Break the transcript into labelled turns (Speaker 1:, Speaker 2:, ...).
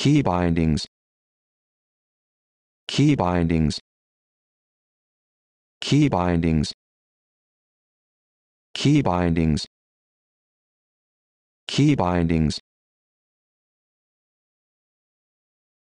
Speaker 1: Key bindings. Key bindings. Key bindings. Key bindings. Key bindings.